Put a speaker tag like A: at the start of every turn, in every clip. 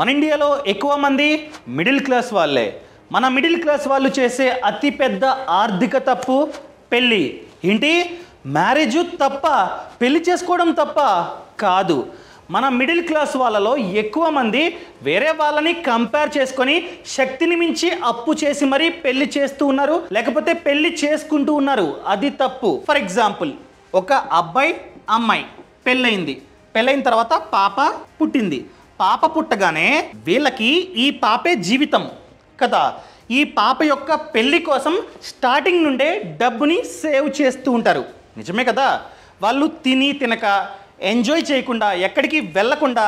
A: మన ఇండియాలో ఎక్కువ మంది మిడిల్ క్లాస్ వాళ్ళే మన మిడిల్ క్లాస్ వాళ్ళు చేసే అతిపెద్ద ఆర్థిక తప్పు పెళ్ళి ఏంటి మ్యారేజ్ తప్ప పెళ్లి చేసుకోవడం తప్ప కాదు మన మిడిల్ క్లాస్ వాళ్ళలో ఎక్కువ మంది వేరే వాళ్ళని కంపేర్ చేసుకొని శక్తిని మించి అప్పు చేసి మరీ పెళ్లి చేస్తూ ఉన్నారు లేకపోతే పెళ్లి చేసుకుంటూ ఉన్నారు అది తప్పు ఫర్ ఎగ్జాంపుల్ ఒక అబ్బాయి అమ్మాయి పెళ్ళయింది పెళ్ళైన తర్వాత పాప పుట్టింది పాప పుట్టగానే వీళ్ళకి ఈ పాపే జీవితం కదా ఈ పాప యొక్క పెళ్లి కోసం స్టార్టింగ్ నుండే డబ్బుని సేవ్ చేస్తూ ఉంటారు నిజమే కదా వాళ్ళు తిని తినక ఎంజాయ్ చేయకుండా ఎక్కడికి వెళ్లకుండా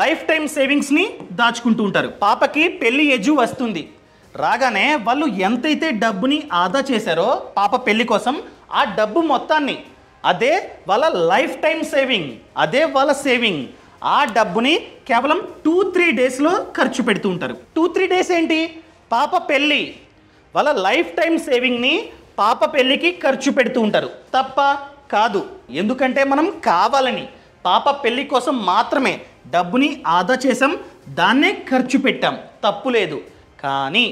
A: లైఫ్ టైం సేవింగ్స్ని దాచుకుంటూ ఉంటారు పాపకి పెళ్లి ఎజు వస్తుంది రాగానే వాళ్ళు ఎంతైతే డబ్బుని ఆదా చేశారో పాప పెళ్లి కోసం ఆ డబ్బు మొత్తాన్ని అదే వాళ్ళ లైఫ్ టైం సేవింగ్ అదే వాళ్ళ సేవింగ్ ఆ డబ్బుని కేవలం టూ త్రీ డేస్లో ఖర్చు పెడుతూ ఉంటారు టూ త్రీ డేస్ ఏంటి పాప పెళ్ళి వాళ్ళ లైఫ్ టైం సేవింగ్ని పాప పెళ్ళికి ఖర్చు పెడుతూ ఉంటారు తప్ప కాదు ఎందుకంటే మనం కావాలని పాప పెళ్ళి కోసం మాత్రమే డబ్బుని ఆదా చేసాం దాన్నే ఖర్చు పెట్టాం తప్పు లేదు కానీ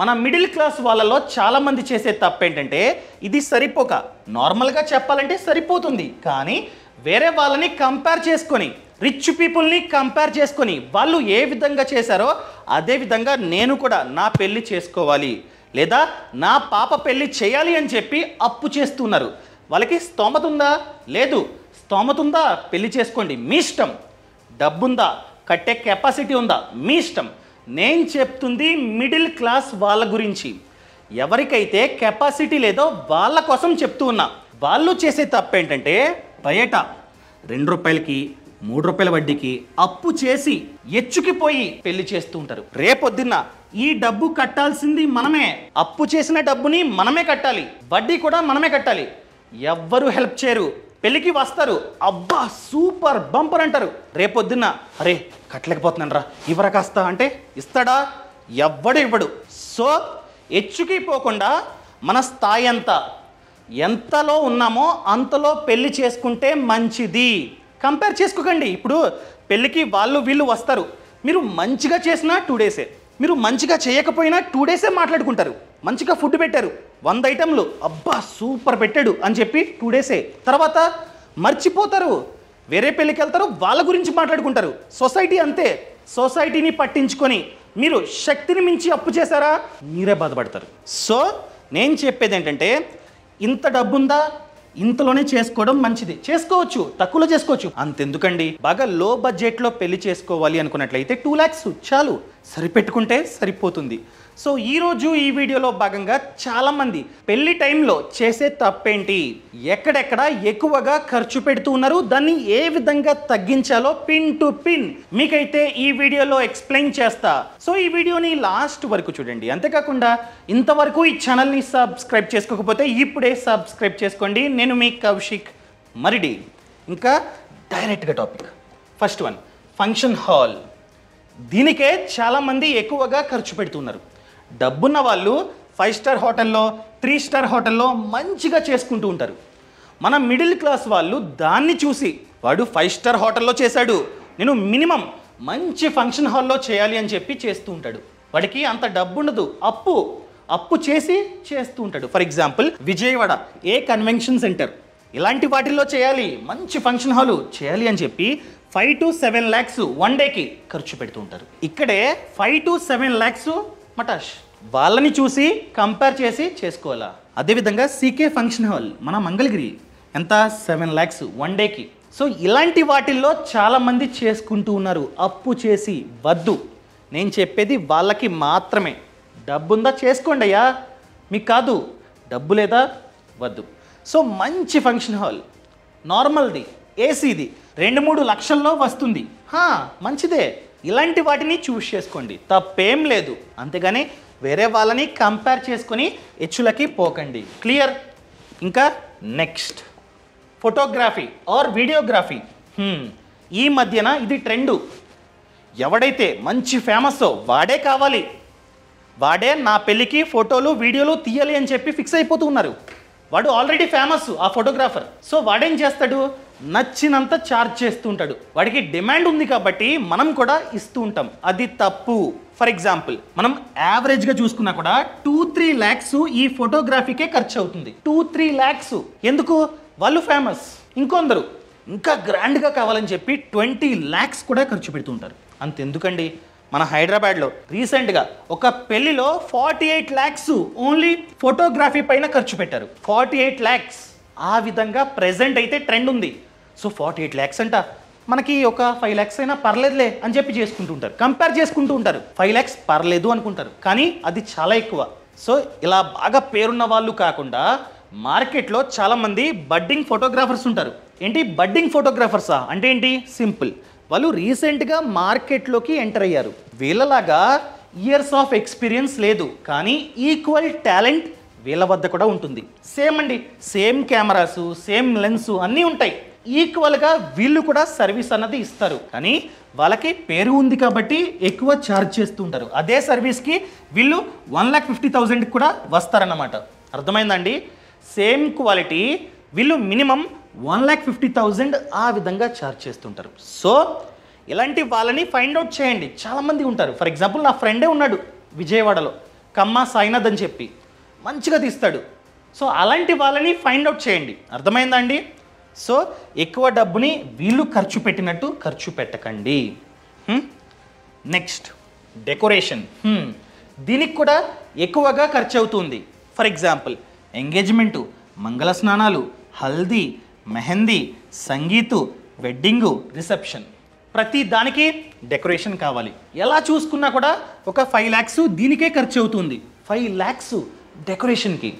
A: మన మిడిల్ క్లాస్ వాళ్ళలో చాలామంది చేసే తప్పు ఏంటంటే ఇది సరిపోక నార్మల్గా చెప్పాలంటే సరిపోతుంది కానీ వేరే వాళ్ళని కంపేర్ చేసుకొని రిచ్ పీపుల్ని కంపేర్ చేసుకొని వాళ్ళు ఏ విధంగా చేశారో అదే విధంగా నేను కూడా నా పెళ్ళి చేసుకోవాలి లేదా నా పాప పెళ్ళి చేయాలి అని చెప్పి అప్పు చేస్తున్నారు వాళ్ళకి స్తోమత ఉందా లేదు స్తోమత ఉందా పెళ్లి చేసుకోండి మీ ఇష్టం డబ్బుందా కట్టే కెపాసిటీ ఉందా మీ ఇష్టం నేను చెప్తుంది మిడిల్ క్లాస్ వాళ్ళ గురించి ఎవరికైతే కెపాసిటీ లేదో వాళ్ళ కోసం చెప్తూ ఉన్నా వాళ్ళు చేసే తప్పు ఏంటంటే బయట రెండు రూపాయలకి మూడు రూపాయల వడ్డీకి అప్పు చేసి ఎచ్చుకిపోయి పెళ్లి చేస్తూ ఉంటారు రేపొద్దున్న ఈ డబ్బు కట్టాల్సింది మనమే అప్పు చేసిన డబ్బుని మనమే కట్టాలి వడ్డీ కూడా మనమే కట్టాలి ఎవ్వరు హెల్ప్ చేయరు పెళ్ళికి వస్తారు అబ్బా సూపర్ బంపర్ అంటారు రేపొద్దున్న అరే కట్టలేకపోతున్నాను రా ఇవ్వరా కాస్త అంటే ఇస్తాడా ఎవ్వడు ఇవ్వడు సో ఎచ్చుకిపోకుండా మన స్థాయి అంత ఎంతలో ఉన్నామో అంతలో పెళ్లి చేసుకుంటే మంచిది కంపేర్ చేసుకోకండి ఇప్పుడు పెళ్ళికి వాళ్ళు వీళ్ళు వస్తారు మీరు మంచిగా చేసినా టూ డేసే మీరు మంచిగా చేయకపోయినా టూ డేసే మాట్లాడుకుంటారు మంచిగా ఫుడ్ పెట్టారు వంద ఐటెంలు అబ్బా సూపర్ పెట్టాడు అని చెప్పి టూ డేసే తర్వాత మర్చిపోతారు వేరే పెళ్ళికి వెళ్తారు వాళ్ళ గురించి మాట్లాడుకుంటారు సొసైటీ అంతే సొసైటీని పట్టించుకొని మీరు శక్తిని మించి అప్పు చేశారా మీరే బాధపడతారు సో నేను చెప్పేది ఏంటంటే ఇంత డబ్బుందా ఇంతలోనే చేసుకోవడం మంచిది చేసుకోవచ్చు తక్కువలో చేసుకోవచ్చు అంతెందుకండి బాగా లో బడ్జెట్లో పెళ్లి చేసుకోవాలి అనుకున్నట్లయితే టూ ల్యాక్స్ చాలు సరిపెట్టుకుంటే సరిపోతుంది సో ఈరోజు ఈ వీడియోలో భాగంగా చాలామంది పెళ్లి టైంలో చేసే తప్పేంటి ఎక్కడెక్కడ ఎక్కువగా ఖర్చు పెడుతూ ఉన్నారు దాన్ని ఏ విధంగా తగ్గించాలో పిన్ టు పిన్ మీకైతే ఈ వీడియోలో ఎక్స్ప్లెయిన్ చేస్తా సో ఈ వీడియోని లాస్ట్ వరకు చూడండి అంతేకాకుండా ఇంతవరకు ఈ ఛానల్ని సబ్స్క్రైబ్ చేసుకోకపోతే ఇప్పుడే సబ్స్క్రైబ్ చేసుకోండి నేను నేను మీ కౌశిక్ మరిడి ఇంకా డైరెక్ట్గా topic first one function hall దీనికే చాలామంది ఎక్కువగా ఖర్చు పెడుతున్నారు డబ్బున్న వాళ్ళు ఫైవ్ స్టార్ హోటల్లో త్రీ స్టార్ హోటల్లో మంచిగా చేసుకుంటూ ఉంటారు మన మిడిల్ క్లాస్ వాళ్ళు దాన్ని చూసి వాడు ఫైవ్ స్టార్ హోటల్లో చేశాడు నేను మినిమం మంచి ఫంక్షన్ హాల్లో చేయాలి అని చెప్పి చేస్తూ ఉంటాడు వాడికి అంత డబ్బు ఉండదు అప్పు అప్పు చేసి చేస్తూ ఉంటాడు for example Vijayawada A convention centre ఇలాంటి వాటిల్లో చేయాలి మంచి ఫంక్షన్ హాల్ చేయాలి అని చెప్పి five to seven lakhs one డేకి ఖర్చు పెడుతూ ఉంటారు ఇక్కడే ఫైవ్ టు సెవెన్ ల్యాక్స్ మటాష్ వాళ్ళని చూసి కంపేర్ చేసి చేసుకోవాలా అదేవిధంగా సీకే ఫంక్షన్ హాల్ మన మంగళగిరి ఎంత సెవెన్ ల్యాక్స్ వన్ డేకి సో ఇలాంటి వాటిల్లో చాలామంది చేసుకుంటూ ఉన్నారు అప్పు చేసి వద్దు నేను చెప్పేది వాళ్ళకి మాత్రమే డబ్బుందా చేసుకోండి అయ్యా మీకు కాదు డబ్బు లేదా వద్దు సో మంచి ఫంక్షన్ హాల్ నార్మల్ది ఏసీది రెండు మూడు లక్షల్లో వస్తుంది మంచిదే ఇలాంటి వాటిని చూస్ చేసుకోండి తప్పేం లేదు అంతేగాని వేరే వాళ్ళని కంపేర్ చేసుకొని హెచ్చులకి పోకండి క్లియర్ ఇంకా నెక్స్ట్ ఫోటోగ్రఫీ ఆర్ వీడియోగ్రఫీ ఈ మధ్యన ఇది ట్రెండు ఎవడైతే మంచి ఫేమస్ వాడే కావాలి వాడే నా పెళ్ళికి ఫోటోలు వీడియోలు తీయాలి అని చెప్పి ఫిక్స్ అయిపోతూ ఉన్నారు వాడు ఆల్రెడీ ఫేమస్ ఆ ఫోటోగ్రాఫర్ సో వాడేం చేస్తాడు నచ్చినంత ఛార్జ్ చేస్తూ ఉంటాడు వాడికి డిమాండ్ ఉంది కాబట్టి మనం కూడా ఇస్తూ ఉంటాం అది తప్పు ఫర్ ఎగ్జాంపుల్ మనం యావరేజ్గా చూసుకున్నా కూడా టూ త్రీ ల్యాక్స్ ఈ ఫోటోగ్రఫీకే ఖర్చు అవుతుంది టూ త్రీ ల్యాక్స్ ఎందుకు వాళ్ళు ఫేమస్ ఇంకొందరు ఇంకా గ్రాండ్గా కావాలని చెప్పి ట్వంటీ ల్యాక్స్ కూడా ఖర్చు పెడుతుంటారు అంతెందుకండి మన హైదరాబాద్లో రీసెంట్గా ఒక పెళ్లిలో forty eight lakhs only photography పైన ఖర్చు పెట్టారు ఫార్టీ ఎయిట్ ల్యాక్స్ ఆ విధంగా ప్రజెంట్ అయితే ట్రెండ్ ఉంది సో ఫార్టీ ఎయిట్ ల్యాక్స్ అంట మనకి ఒక ఫైవ్ ల్యాక్స్ అయినా పర్లేదులే అని చెప్పి చేసుకుంటూ ఉంటారు కంపేర్ చేసుకుంటూ ఉంటారు ఫైవ్ ల్యాక్స్ పర్లేదు అనుకుంటారు కానీ అది చాలా ఎక్కువ సో ఇలా బాగా పేరున్న వాళ్ళు కాకుండా మార్కెట్లో చాలామంది బడ్డింగ్ ఫోటోగ్రాఫర్స్ ఉంటారు ఏంటి బడ్డింగ్ ఫోటోగ్రాఫర్సా అంటే ఏంటి సింపుల్ వాళ్ళు రీసెంట్గా మార్కెట్లోకి ఎంటర్ అయ్యారు వీళ్ళలాగా ఇయర్స్ ఆఫ్ ఎక్స్పీరియన్స్ లేదు కానీ ఈక్వల్ టాలెంట్ వీళ్ళ వద్ద కూడా ఉంటుంది సేమ్ అండి సేమ్ కెమెరాసు సేమ్ లెన్సు అన్నీ ఉంటాయి ఈక్వల్గా వీళ్ళు కూడా సర్వీస్ అన్నది ఇస్తారు కానీ వాళ్ళకి పేరు ఉంది కాబట్టి ఎక్కువ ఛార్జ్ ఉంటారు అదే సర్వీస్కి వీళ్ళు వన్ ల్యాక్ ఫిఫ్టీ థౌజండ్కి కూడా వస్తారన్నమాట అర్థమైందండి సేమ్ క్వాలిటీ వీళ్ళు minimum one lakh fifty thousand ఆ విధంగా ఛార్జ్ చేస్తుంటారు సో ఇలాంటి వాళ్ళని ఫైండ్ అవుట్ చేయండి చాలామంది ఉంటారు ఫర్ ఎగ్జాంపుల్ నా ఫ్రెండే ఉన్నాడు విజయవాడలో కమ్మ సాయినాథ్ అని చెప్పి మంచిగా తీస్తాడు సో అలాంటి వాళ్ళని ఫైండ్ అవుట్ చేయండి అర్థమైందా అండి సో ఎక్కువ డబ్బుని వీళ్ళు ఖర్చు పెట్టినట్టు ఖర్చు పెట్టకండి నెక్స్ట్ డెకరేషన్ దీనికి కూడా ఎక్కువగా ఖర్చు అవుతుంది ఫర్ ఎగ్జాంపుల్ ఎంగేజ్మెంటు మంగళ స్నానాలు హల్దీ మెహందీ సంగీతు వెడ్డింగు రిసెప్షన్ ప్రతి దానికి డెకరేషన్ కావాలి ఎలా చూసుకున్నా కూడా ఒక ఫైవ్ ల్యాక్స్ దీనికే ఖర్చు అవుతుంది ఫైవ్ ల్యాక్స్ డెకరేషన్కి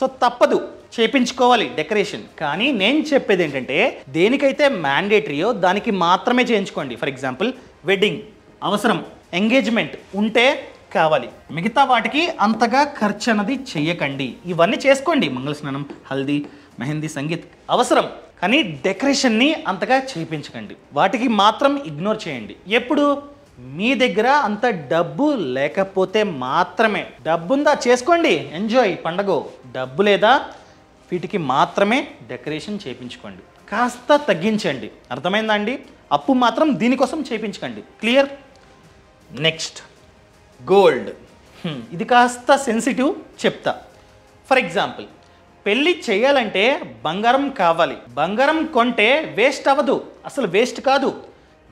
A: సో తప్పదు చేయించుకోవాలి డెకరేషన్ కానీ నేను చెప్పేది ఏంటంటే దేనికైతే మ్యాండేటరీయో దానికి మాత్రమే చేయించుకోండి ఫర్ ఎగ్జాంపుల్ వెడ్డింగ్ అవసరం ఎంగేజ్మెంట్ ఉంటే కావాలి మిగతా వాటికి అంతగా ఖర్చు అన్నది చెయ్యకండి ఇవన్నీ చేసుకోండి మంగళస్నానం హల్దీ మెహందీ సంగీత్ అవసరం కానీ డెకరేషన్ని అంతగా చేయించకండి వాటికి మాత్రం ఇగ్నోర్ చేయండి ఎప్పుడు మీ దగ్గర అంత డబ్బు లేకపోతే మాత్రమే డబ్బుందా చేసుకోండి ఎంజాయ్ పండగ డబ్బు లేదా వీటికి మాత్రమే డెకరేషన్ చేయించుకోండి కాస్త తగ్గించండి అర్థమైందా అండి అప్పు మాత్రం దీనికోసం చేయించకండి క్లియర్ నెక్స్ట్ గోల్డ్ ఇది కాస్త సెన్సిటివ్ చెప్తా ఫర్ ఎగ్జాంపుల్ పెళ్ళి చేయాలంటే బంగారం కావాలి బంగారం కొంటే వేస్ట్ అవ్వదు అసలు వేస్ట్ కాదు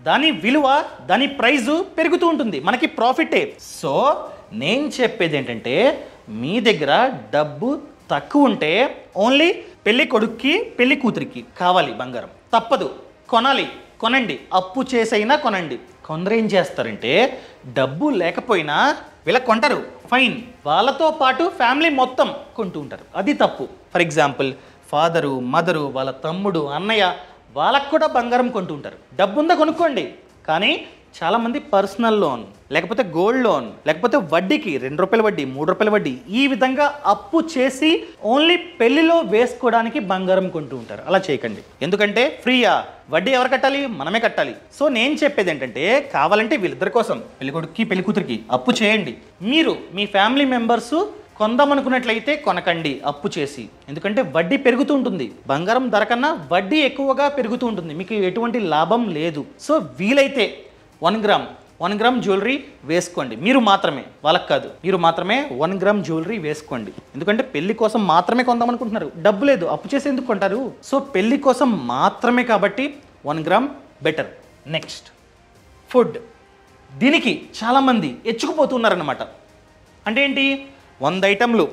A: దాని విలువ దాని ప్రైజు పెరుగుతూ ఉంటుంది మనకి ప్రాఫిటే సో నేను చెప్పేది ఏంటంటే మీ దగ్గర డబ్బు తక్కువ ఉంటే ఓన్లీ పెళ్లి కొడుక్కి పెళ్లి కూతురికి కావాలి బంగారం తప్పదు కొనాలి కొనండి అప్పు చేసైనా కొనండి కొందరు ఏం చేస్తారంటే డబ్బు లేకపోయినా వీళ్ళకి కొంటారు ఫైన్ వాళ్ళతో పాటు ఫ్యామిలీ మొత్తం కొంటూ ఉంటారు అది తప్పు ఫర్ ఎగ్జాంపుల్ ఫాదరు మదరు వాళ్ళ తమ్ముడు అన్నయ్య వాళ్ళకు కూడా బంగారం కొంటూ ఉంటారు డబ్బుందా కొనుక్కోండి కానీ చాలామంది పర్సనల్ లోన్ లేకపోతే గోల్డ్ లోన్ లేకపోతే వడ్డీకి రెండు రూపాయల వడ్డీ మూడు రూపాయల వడ్డీ ఈ విధంగా అప్పు చేసి ఓన్లీ పెళ్లిలో వేసుకోవడానికి బంగారం కొంటూ ఉంటారు అలా చేయకండి ఎందుకంటే ఫ్రీయా వడ్డీ ఎవరు కట్టాలి మనమే కట్టాలి సో నేను చెప్పేది ఏంటంటే కావాలంటే వీళ్ళిద్దరి కోసం పెళ్ళికొడుకి పెళ్లి కూతురికి అప్పు చేయండి మీరు మీ ఫ్యామిలీ మెంబర్స్ కొందామనుకున్నట్లయితే కొనకండి అప్పు చేసి ఎందుకంటే వడ్డీ పెరుగుతూ ఉంటుంది బంగారం ధర కన్నా వడ్డీ ఎక్కువగా పెరుగుతూ ఉంటుంది మీకు ఎటువంటి లాభం లేదు సో వీలైతే one gram one gram jewellery వేసుకోండి మీరు మాత్రమే వాళ్ళకి కాదు మీరు మాత్రమే వన్ గ్రామ్ జ్యువెలరీ వేసుకోండి ఎందుకంటే పెళ్లి కోసం మాత్రమే కొందామనుకుంటున్నారు డబ్బు లేదు అప్పు చేసి ఎందుకు కొంటారు సో పెళ్లి కోసం మాత్రమే కాబట్టి one gram better next food దీనికి చాలామంది ఎచ్చుకుపోతున్నారనమాట అంటే ఏంటి వంద ఐటెంలు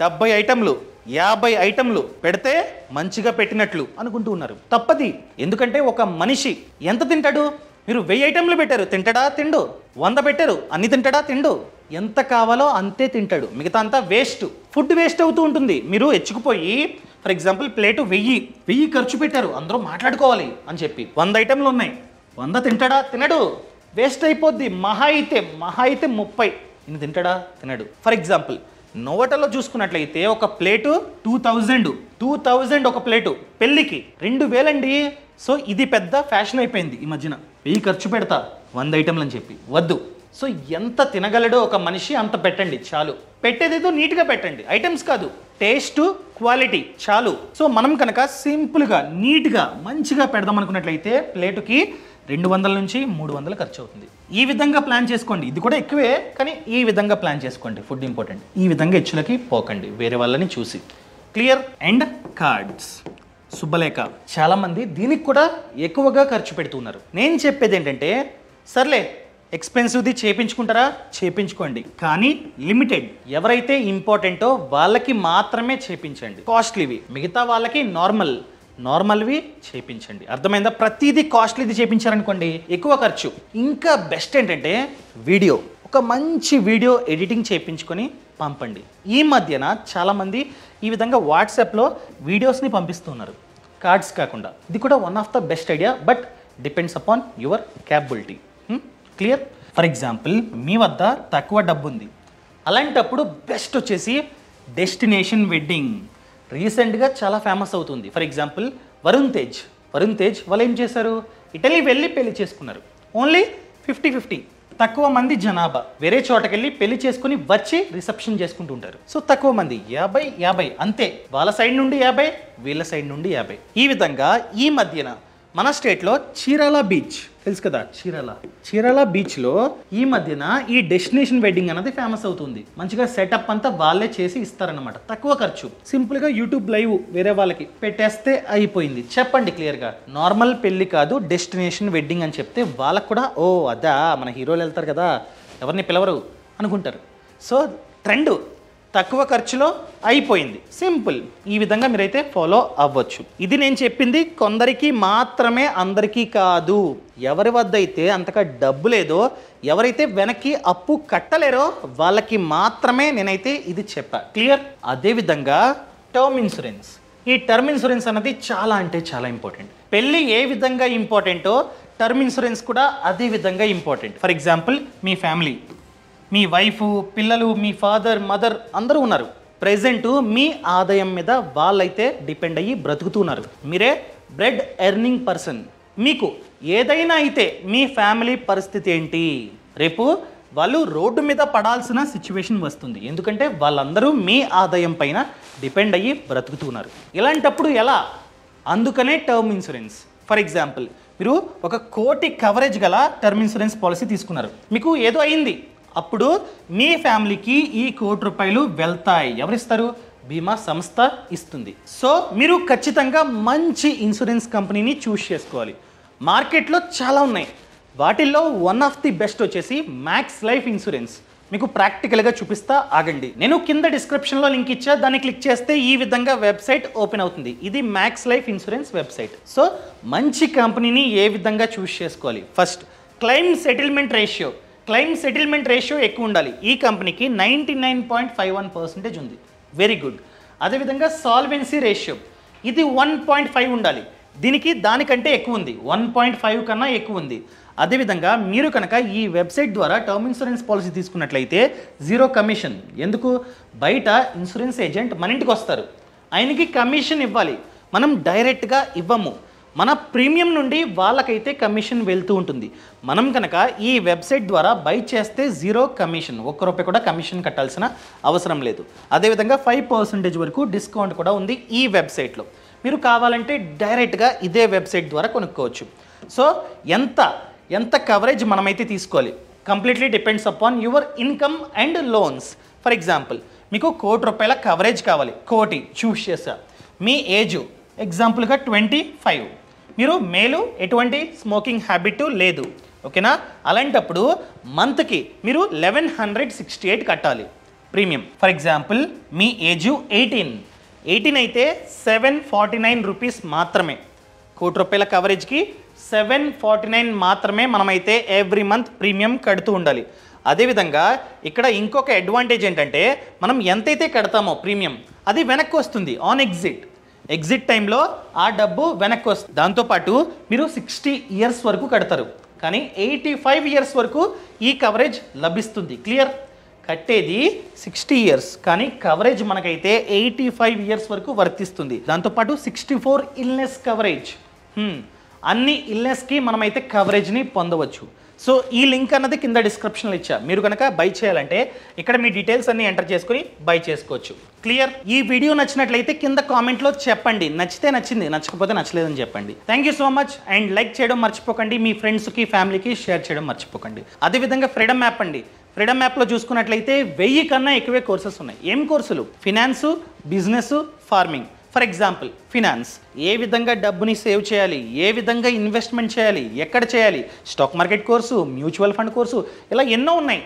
A: డెబ్బై ఐటెంలు యాభై ఐటెంలు పెడితే మంచిగా పెట్టినట్లు అనుకుంటూ ఉన్నారు తప్పది ఎందుకంటే ఒక మనిషి ఎంత తింటాడు మీరు వెయ్యి ఐటెంలు పెట్టారు తింటడా తిండు వంద పెట్టారు అన్ని తింటడా తిండు ఎంత కావాలో అంతే తింటాడు మిగతా అంతా వేస్ట్ ఫుడ్ వేస్ట్ అవుతూ ఉంటుంది మీరు ఎచ్చుకుపోయి ఫర్ ఎగ్జాంపుల్ ప్లేటు వెయ్యి వెయ్యి ఖర్చు పెట్టారు అందరూ మాట్లాడుకోవాలి అని చెప్పి వంద ఐటెంలు ఉన్నాయి వంద తింటాడా తినడు వేస్ట్ అయిపోద్ది మహా అయితే మహా అయితే ముప్పై ఇన్ని తింటాడా తినడు ఫర్ ఎగ్జాంపుల్ నోవటలో చూసుకున్నట్లయితే ఒక plate two thousand two thousand ఒక ప్లేటు పెళ్ళికి రెండు వేలండి సో ఇది పెద్ద ఫ్యాషన్ అయిపోయింది ఈ మధ్యన వెయ్యి ఖర్చు పెడతా వంద ఐటెంలు అని చెప్పి వద్దు సో ఎంత తినగలడో ఒక మనిషి అంత పెట్టండి చాలు పెట్టేదేదో నీట్గా పెట్టండి ఐటమ్స్ కాదు టేస్ట్ క్వాలిటీ చాలు సో మనం కనుక సింపుల్గా నీట్గా మంచిగా పెడదాం అనుకున్నట్లయితే ప్లేటుకి రెండు వందల నుంచి మూడు వందలు ఖర్చు అవుతుంది ఈ విధంగా ప్లాన్ చేసుకోండి ఇది కూడా ఎక్కువే కానీ ఈ విధంగా ప్లాన్ చేసుకోండి ఫుడ్ ఇంపార్టెంట్ ఈ విధంగా ఇచ్చులకి పోకండి వేరే వాళ్ళని చూసి క్లియర్ అండ్ కార్డ్స్ శుభలేఖ చాలామంది దీనికి కూడా ఎక్కువగా ఖర్చు పెడుతున్నారు నేను చెప్పేది ఏంటంటే సర్లే ఎక్స్పెన్సివ్ది చేపించుకుంటారా చేపించుకోండి కానీ లిమిటెడ్ ఎవరైతే ఇంపార్టెంటో వాళ్ళకి మాత్రమే చేపించండి కాస్ట్లీవి మిగతా వాళ్ళకి నార్మల్ నార్మల్వి చేపించండి అర్థమైందా ప్రతిదీ కాస్ట్లీది చేపించారనుకోండి ఎక్కువ ఖర్చు ఇంకా బెస్ట్ ఏంటంటే వీడియో ఒక మంచి వీడియో ఎడిటింగ్ చేయించుకొని పంపండి ఈ మధ్యన చాలామంది ఈ విధంగా వాట్సాప్లో వీడియోస్ని పంపిస్తున్నారు కార్డ్స్ కాకుండా ఇది కూడా one of the best idea but depends upon your capability clear for example మీ వద్ద తక్కువ డబ్బు ఉంది అలాంటప్పుడు బెస్ట్ వచ్చేసి డెస్టినేషన్ వెడ్డింగ్ రీసెంట్గా చాలా ఫేమస్ అవుతుంది ఫర్ ఎగ్జాంపుల్ వరుణ్ తేజ్ వరుణ్ తేజ్ వాళ్ళు ఏం చేశారు ఇటలీ వెళ్ళి పెళ్లి చేసుకున్నారు ఓన్లీ ఫిఫ్టీ ఫిఫ్టీ తక్కువ మంది జనాభా వేరే చోటకెళ్ళి పెళ్లి చేసుకుని వచ్చి రిసెప్షన్ చేసుకుంటూ ఉంటారు సో తక్కువ మంది యాభై యాభై అంతే వాళ్ళ సైడ్ నుండి యాభై వీళ్ళ సైడ్ నుండి యాభై ఈ విధంగా ఈ మధ్యన మన స్టేట్లో చీరాల బీచ్ తెలుసు కదా చీరాల చీరాల బీచ్లో ఈ మధ్యన ఈ డెస్టినేషన్ వెడ్డింగ్ అనేది ఫేమస్ అవుతుంది మంచిగా సెటప్ అంతా వాళ్ళే చేసి ఇస్తారనమాట తక్కువ ఖర్చు సింపుల్గా యూట్యూబ్ లైవ్ వేరే వాళ్ళకి పెట్టేస్తే అయిపోయింది చెప్పండి క్లియర్గా నార్మల్ పెళ్లి కాదు డెస్టినేషన్ వెడ్డింగ్ అని చెప్తే వాళ్ళకు కూడా ఓ అదా మన హీరోలు వెళ్తారు కదా ఎవరిని పిలవరు అనుకుంటారు సో ట్రెండ్ తక్కువ ఖర్చులో అయిపోయింది సింపుల్ ఈ విధంగా మీరైతే ఫాలో అవ్వచ్చు ఇది నేను చెప్పింది కొందరికి మాత్రమే అందరికీ కాదు ఎవరి వద్ద అయితే అంతగా డబ్బు లేదో ఎవరైతే వెనక్కి అప్పు కట్టలేరో వాళ్ళకి మాత్రమే నేనైతే ఇది చెప్పా క్లియర్ అదేవిధంగా టర్మ్ ఇన్సూరెన్స్ ఈ టర్మ్ ఇన్సూరెన్స్ అన్నది చాలా అంటే చాలా ఇంపార్టెంట్ పెళ్ళి ఏ విధంగా ఇంపార్టెంటో టర్మ్ ఇన్సూరెన్స్ కూడా అదే విధంగా ఇంపార్టెంట్ ఫర్ ఎగ్జాంపుల్ మీ ఫ్యామిలీ మీ వైఫ్ పిల్లలు మీ ఫాదర్ మదర్ అందరూ ఉన్నారు ప్రజెంట్ మీ ఆదాయం మీద వాళ్ళైతే డిపెండ్ అయ్యి బ్రతుకుతున్నారు మీరే బ్రెడ్ ఎర్నింగ్ పర్సన్ మీకు ఏదైనా అయితే మీ ఫ్యామిలీ పరిస్థితి ఏంటి రేపు వాళ్ళు రోడ్డు మీద పడాల్సిన సిచ్యువేషన్ వస్తుంది ఎందుకంటే వాళ్ళందరూ మీ ఆదాయం పైన డిపెండ్ అయ్యి బ్రతుకుతున్నారు ఇలాంటప్పుడు ఎలా అందుకనే టర్మ్ ఇన్సూరెన్స్ ఫర్ ఎగ్జాంపుల్ మీరు ఒక కోటి కవరేజ్ గల టర్మ్ ఇన్సూరెన్స్ పాలసీ తీసుకున్నారు మీకు ఏదో అయింది అప్పుడు మీ ఫ్యామిలీకి ఈ కోటి రూపాయలు వెళ్తాయి ఎవరిస్తారు బీమా సంస్థ ఇస్తుంది సో మీరు ఖచ్చితంగా మంచి ఇన్సూరెన్స్ కంపెనీని చూస్ చేసుకోవాలి మార్కెట్లో చాలా ఉన్నాయి వాటిల్లో వన్ ఆఫ్ ది బెస్ట్ వచ్చేసి మ్యాక్స్ లైఫ్ ఇన్సూరెన్స్ మీకు ప్రాక్టికల్గా చూపిస్తా ఆగండి నేను కింద డిస్క్రిప్షన్లో లింక్ ఇచ్చా దాన్ని క్లిక్ చేస్తే ఈ విధంగా వెబ్సైట్ ఓపెన్ అవుతుంది ఇది Max Life Insurance website so మంచి కంపెనీని ఏ విధంగా చూస్ చేసుకోవాలి first claim settlement ratio claim settlement ratio ఎక్కువ ఉండాలి ఈ కంపెనీకి ninety nine point five one percentage ఉంది వెరీ గుడ్ అదేవిధంగా సాల్వెన్సీ రేషియో ఇది వన్ పాయింట్ ఫైవ్ ఉండాలి దీనికి దానికంటే ఎక్కువ ఉంది వన్ పాయింట్ ఫైవ్ కన్నా ఎక్కువ ఉంది అదేవిధంగా మీరు కనుక ఈ వెబ్సైట్ ద్వారా టర్మ్ ఇన్సూరెన్స్ పాలసీ తీసుకున్నట్లయితే జీరో కమిషన్ ఎందుకు బయట ఇన్సూరెన్స్ ఏజెంట్ మన ఇంటికి వస్తారు ఆయనకి కమిషన్ ఇవ్వాలి మనం డైరెక్ట్గా ఇవ్వము మన ప్రీమియం నుండి వాళ్ళకైతే కమిషన్ వెళ్తూ ఉంటుంది మనం కనుక ఈ వెబ్సైట్ ద్వారా బై చేస్తే జీరో కమిషన్ ఒక్క రూపాయి కూడా కమిషన్ కట్టాల్సిన అవసరం లేదు అదేవిధంగా ఫైవ్ పర్సెంటేజ్ వరకు డిస్కౌంట్ కూడా ఉంది ఈ వెబ్సైట్లో మీరు కావాలంటే డైరెక్ట్గా ఇదే వెబ్సైట్ ద్వారా కొనుక్కోవచ్చు సో ఎంత ఎంత కవరేజ్ మనమైతే తీసుకోవాలి completely depends upon your income and loans for example మీకు కోటి రూపాయల కవరేజ్ కావాలి కోటి చూస్ చేసా మీ ఏజు ఎగ్జాంపుల్గా ట్వంటీ ఫైవ్ మీరు మేలు ఎటువంటి స్మోకింగ్ హ్యాబిట్ లేదు ఓకేనా అలాంటప్పుడు మంత్కి మీరు లెవెన్ హండ్రెడ్ సిక్స్టీ ఎయిట్ కట్టాలి ప్రీమియం ఫర్ ఎగ్జాంపుల్ మీ ఏజ్ ఎయిటీన్ ఎయిటీన్ అయితే సెవెన్ ఫార్టీ నైన్ రూపీస్ మాత్రమే కోటి రూపాయల కవరేజ్కి సెవెన్ ఫార్టీ నైన్ మాత్రమే మనమైతే ఎవ్రీ మంత్ ప్రీమియం కడుతూ ఉండాలి అదేవిధంగా ఇక్కడ ఇంకొక అడ్వాంటేజ్ ఏంటంటే మనం ఎంతైతే కడతామో ప్రీమియం అది వెనక్కి వస్తుంది ఆన్ ఎగ్జిట్ ఎగ్జిట్ టైంలో ఆ డబ్బు వెనక్కి వస్తుంది దాంతోపాటు మీరు సిక్స్టీ ఇయర్స్ వరకు కడతారు కానీ ఎయిటీ ఫైవ్ ఇయర్స్ వరకు ఈ కవరేజ్ లభిస్తుంది క్లియర్ కట్టేది సిక్స్టీ ఇయర్స్ కానీ కవరేజ్ మనకైతే ఎయిటీ ఫైవ్ ఇయర్స్ వరకు వర్తిస్తుంది దాంతోపాటు సిక్స్టీ ఫోర్ ఇల్నెస్ కవరేజ్ అన్ని ఇల్నెస్కి మనమైతే కవరేజ్ని పొందవచ్చు సో ఈ లింక్ అన్నది కింద డిస్క్రిప్షన్లో ఇచ్చా మీరు కనుక బై చేయాలంటే ఇక్కడ మీ డీటెయిల్స్ అన్ని ఎంటర్ చేసుకుని బై చేసుకోవచ్చు క్లియర్ ఈ వీడియో నచ్చినట్లయితే కింద కామెంట్లో చెప్పండి నచ్చితే నచ్చింది నచ్చకపోతే నచ్చలేదని చెప్పండి thank you so much and like చేయడం మర్చిపోకండి మీ ఫ్రెండ్స్కి ఫ్యామిలీకి షేర్ చేయడం మర్చిపోకండి అదేవిధంగా ఫ్రీడమ్ యాప్ అండి ఫ్రీడమ్ యాప్లో చూసుకున్నట్లయితే వెయ్యి కన్నా ఎక్కువే కోర్సెస్ ఉన్నాయి ఏం కోర్సులు finance business farming for example finance ఏ విధంగా డబ్బుని సేవ్ చేయాలి ఏ విధంగా ఇన్వెస్ట్మెంట్ చేయాలి ఎక్కడ చేయాలి stock market course mutual fund course ఇలా ఎన్నో ఉన్నాయి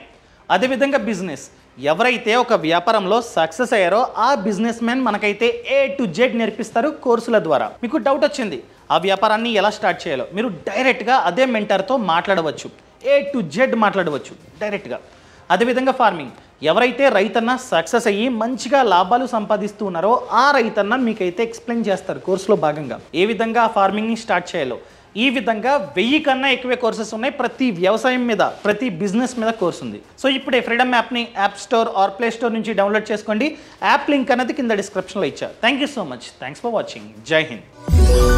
A: అదేవిధంగా బిజినెస్ ఎవరైతే ఒక వ్యాపారంలో సక్సెస్ అయ్యారో ఆ బిజినెస్ మ్యాన్ మనకైతే ఏ టు జెడ్ నేర్పిస్తారు కోర్సుల ద్వారా మీకు డౌట్ వచ్చింది ఆ వ్యాపారాన్ని ఎలా స్టార్ట్ చేయాలో మీరు డైరెక్ట్గా అదే మెంటర్తో మాట్లాడవచ్చు ఏ టు జెడ్ మాట్లాడవచ్చు డైరెక్ట్గా అదేవిధంగా ఫార్మింగ్ ఎవరైతే రైతన్న సక్సెస్ అయ్యి మంచిగా లాభాలు సంపాదిస్తూ ఉన్నారో ఆ రైతన్న మీకైతే ఎక్స్ప్లెయిన్ చేస్తారు కోర్సులో భాగంగా ఏ విధంగా ఫార్మింగ్ని స్టార్ట్ చేయాలో ఈ విధంగా వెయ్యి కన్నా ఎక్కువే కోర్సెస్ ఉన్నాయి ప్రతి వ్యవసాయం మీద ప్రతి బిజినెస్ మీద కోర్స్ ఉంది సో ఇప్పుడే ఫ్రీడమ్ యాప్ని app store or play store నుంచి డౌన్లోడ్ చేసుకోండి యాప్ లింక్ అనేది కింద డిస్క్రిప్షన్లో ఇచ్చారు thank you so much thanks for watching జై హింద్